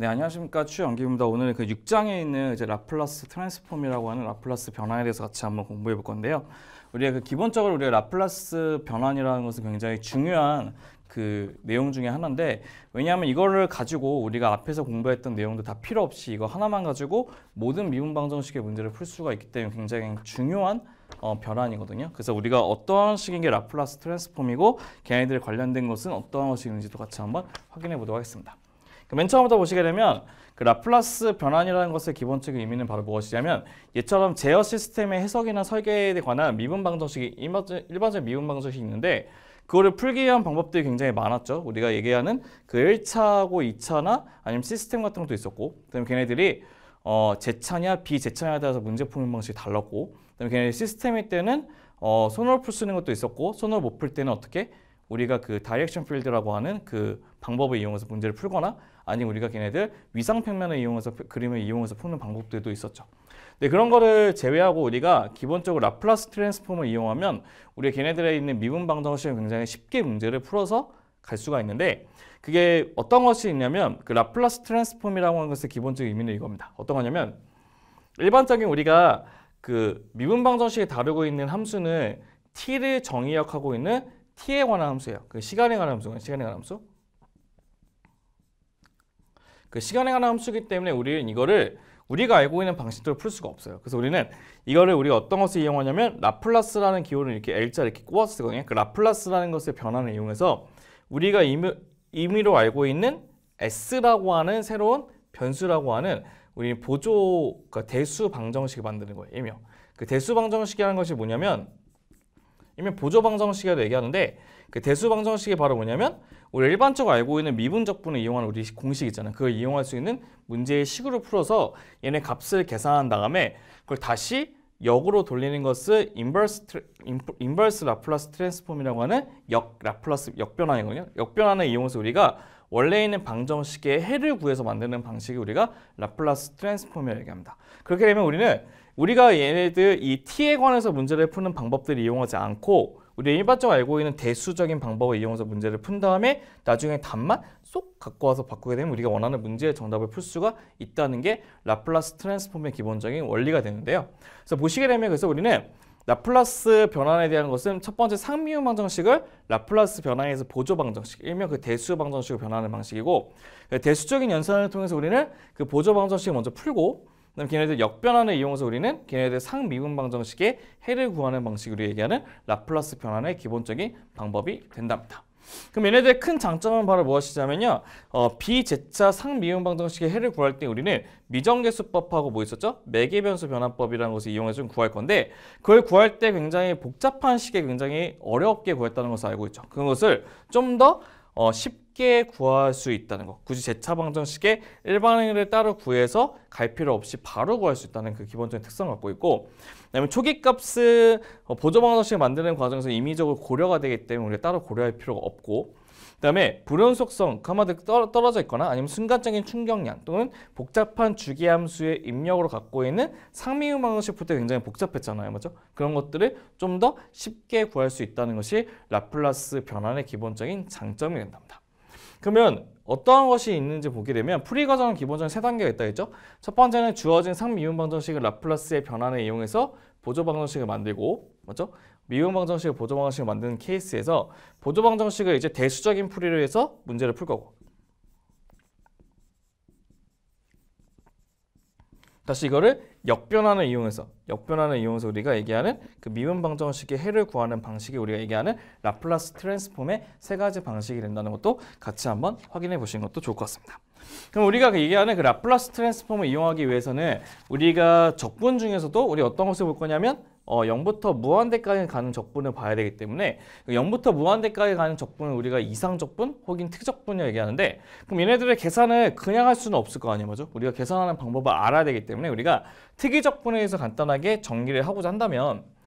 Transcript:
네, 안녕하십니까. 추영기입니다. 오늘그 6장에 있는 이제 라플라스 트랜스폼이라고 하는 라플라스 변환에 대해서 같이 한번 공부해 볼 건데요. 우리가 그 기본적으로 우리가 라플라스 변환이라는 것은 굉장히 중요한 그 내용 중에 하나인데 왜냐하면 이거를 가지고 우리가 앞에서 공부했던 내용도 다 필요 없이 이거 하나만 가지고 모든 미분 방정식의 문제를 풀 수가 있기 때문에 굉장히 중요한 어, 변환이거든요. 그래서 우리가 어떤 식인 게 라플라스 트랜스폼이고 걔네들 관련된 것은 어떠한 식인지도 같이 한번 확인해 보도록 하겠습니다. 그 맨 처음부터 보시게 되면 그 라플라스 변환이라는 것의 기본적인 의미는 바로 무엇이냐면 얘처럼 제어 시스템의 해석이나 설계에 관한 미분 방정식이 일반적인 미분 방정식이 있는데 그거를 풀기 위한 방법들이 굉장히 많았죠. 우리가 얘기하는 그 1차하고 2차나 아니면 시스템 같은 것도 있었고 그다음에 걔네들이 어, 재차냐 비재차냐에 따라서 문제 푸는 방식이 달랐고 그다음에 걔네들 이 시스템일 때는 어, 손으로 풀있는 것도 있었고 손으로 못풀 때는 어떻게 우리가 그 다이렉션 필드라고 하는 그 방법을 이용해서 문제를 풀거나 아니면 우리가 걔네들 위상 평면을 이용해서 그림을 이용해서 푸는 방법들도 있었죠. 근 그런 거를 제외하고 우리가 기본적으로 라플라스 트랜스폼을 이용하면 우리 걔네들에 있는 미분 방정식을 굉장히 쉽게 문제를 풀어서 갈 수가 있는데 그게 어떤 것이 있냐면 그 라플라스 트랜스폼이라고 하는 것의 기본적인 의미는 이겁니다. 어떤 거냐면 일반적인 우리가 그 미분 방정식이 다루고 있는 함수는 t를 정의역하고 있는 t에 관한 함수예요. 그 시간에 관한 함수 시간에 관한 함수. 그 시간에 관한 함수이기 때문에 우리는 이거를 우리가 알고 있는 방식대로 풀 수가 없어요. 그래서 우리는 이거를 우리가 어떤 것을 이용하냐면 라플라스라는 기호를 이렇게 L자 이렇게 꼬아서 거든요그 라플라스라는 것의 변화를 이용해서 우리가 임의, 임의로 알고 있는 S라고 하는 새로운 변수라고 하는 우리 보조 그러니까 대수 방정식을 만드는 거예요. 일명. 그 대수 방정식이라는 것이 뭐냐면 이면 보조 방정식이라 얘기하는데 그 대수 방정식이 바로 뭐냐면 우리 일반적으로 알고 있는 미분적분을 이용하는 우리 공식 있잖아요. 그걸 이용할 수 있는 문제의 식으로 풀어서 얘네 값을 계산한 다음에 그걸 다시 역으로 돌리는 것을 인버스 인버스 라플라스 트랜스폼이라고 하는 역 라플라스 역변환이거든요. 역변환을 이용해서 우리가 원래 있는 방정식에 해를 구해서 만드는 방식이 우리가 라플라스 트랜스폼이라고 얘기합니다. 그렇게 되면 우리는 우리가 얘네들 이 t에 관해서 문제를 푸는 방법들을 이용하지 않고 우리가 일반적으로 알고 있는 대수적인 방법을 이용해서 문제를 푼 다음에 나중에 답만 쏙 갖고 와서 바꾸게 되면 우리가 원하는 문제의 정답을 풀 수가 있다는 게 라플라스 트랜스폼의 기본적인 원리가 되는데요. 그래서 보시게 되면 그래서 우리는 라플라스 변환에 대한 것은 첫 번째 상미유 방정식을 라플라스 변환에서 보조 방정식, 일명 그 대수 방정식으로 변하는 방식이고 그 대수적인 연산을 통해서 우리는 그 보조 방정식을 먼저 풀고 그다음 걔네들 역변환을 이용해서 우리는 걔네들 상미분 방정식의 해를 구하는 방식으로 얘기하는 라플라스 변환의 기본적인 방법이 된답니다. 그럼 얘네들의 큰 장점은 바로 무엇이냐면요. 어, 비제차 상미용 방정식의 해를 구할 때 우리는 미정계수법하고 뭐 있었죠? 매개변수 변환법이라는 것을 이용해서 좀 구할 건데 그걸 구할 때 굉장히 복잡한 식에 굉장히 어렵게 구했다는 것을 알고 있죠. 그것을 좀더 어, 쉽게 구할 수 있다는 것. 굳이 제차 방정식의 일반항을 따로 구해서 갈 필요 없이 바로 구할 수 있다는 그 기본적인 특성을 갖고 있고 그다음에 초기값을 어, 보조 방정식을 만드는 과정에서 임의적으로 고려가 되기 때문에 우리가 따로 고려할 필요가 없고 그다음에 불연속성, 가마득 떨어져 있거나 아니면 순간적인 충격량 또는 복잡한 주기함수의 입력으로 갖고 있는 상미음 방정식 볼때 굉장히 복잡했잖아요. 맞죠? 그런 것들을 좀 더 쉽게 구할 수 있다는 것이 라플라스 변환의 기본적인 장점이 된답니다. 그러면 어떠한 것이 있는지 보게 되면 풀이 과정은 기본적인 세 단계가 있다 했죠? 첫 번째는 주어진 상미음 방정식을 라플라스의 변환에 이용해서 보조 방정식을 만들고 맞죠? 미용 방정식을 보조 방정식을 만드는 케이스에서 보조 방정식을 이제 대수적인 풀이를 해서 문제를 풀 거고 다시 이거를 역변환을 이용해서 역변환을 이용해서 우리가 얘기하는 그 미분 방정식의 해를 구하는 방식이 우리가 얘기하는 라플라스 트랜스폼의 세 가지 방식이 된다는 것도 같이 한번 확인해 보시는 것도 좋을 것 같습니다. 그럼 우리가 그 얘기하는 그 라플라스 트랜스폼을 이용하기 위해서는 우리가 적분 중에서도 우리 어떤 것을 볼 거냐면 어, 0부터 무한대까지 가는 적분을 봐야 되기 때문에 0부터 그 무한대까지 가는 적분을 우리가 이상적분 혹은 특적분이라고 얘기하는데 그럼 얘네들의 계산을 그냥 할 수는 없을 거 아니에요. 맞죠? 우리가 계산하는 방법을 알아야 되기 때문에 우리가 특이적분에 의해서 간단하게 정리를 하고자 한다면